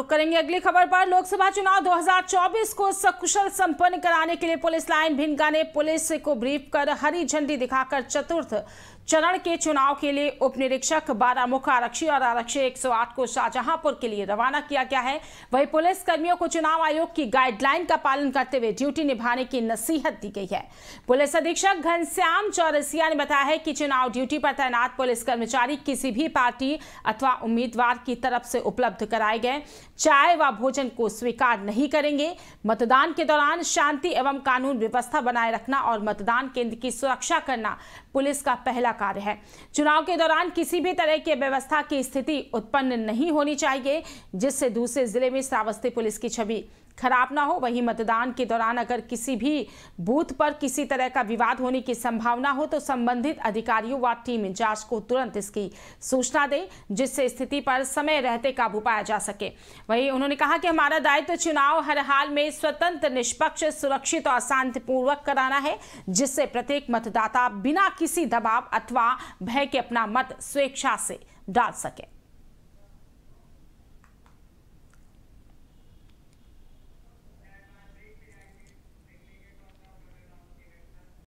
तो करेंगे अगली खबर पर लोकसभा चुनाव 2024 को सकुशल संपन्न कराने के लिए पुलिस लाइन भिनका ने पुलिस को ब्रीफ कर हरी झंडी दिखाकर चतुर्थ चरण के चुनाव के लिए उप निरीक्षक बारह मुख्य आरक्षी और आरक्षी 108 को शाहजहांपुर के लिए रवाना किया गया है वहीं पुलिस कर्मियों को चुनाव आयोग की गाइडलाइन का पालन करते हुए ड्यूटी निभाने की नसीहत दी गई है पुलिस अधीक्षक घनश्याम चौरसिया ने बताया है कि चुनाव ड्यूटी पर तैनात पुलिस कर्मचारी किसी भी पार्टी अथवा उम्मीदवार की तरफ से उपलब्ध कराए गए चाय व भोजन को स्वीकार नहीं करेंगे मतदान के दौरान शांति एवं कानून व्यवस्था बनाए रखना और मतदान केंद्र की सुरक्षा करना पुलिस का पहला कार्य है चुनाव के दौरान किसी भी तरह की व्यवस्था की स्थिति उत्पन्न नहीं होनी चाहिए जिससे दूसरे जिले में श्रावस्ती पुलिस की छवि खराब ना हो वहीं मतदान के दौरान अगर किसी भी बूथ पर किसी तरह का विवाद होने की संभावना हो तो संबंधित अधिकारियों व टीम इंचार्ज को तुरंत इसकी सूचना दें जिससे स्थिति पर समय रहते काबू पाया जा सके वहीं उन्होंने कहा कि हमारा दायित्व चुनाव हर हाल में स्वतंत्र निष्पक्ष सुरक्षित और शांतिपूर्वक कराना है जिससे प्रत्येक मतदाता बिना किसी दबाव अथवा भय के अपना मत स्वेच्छा से डाल सके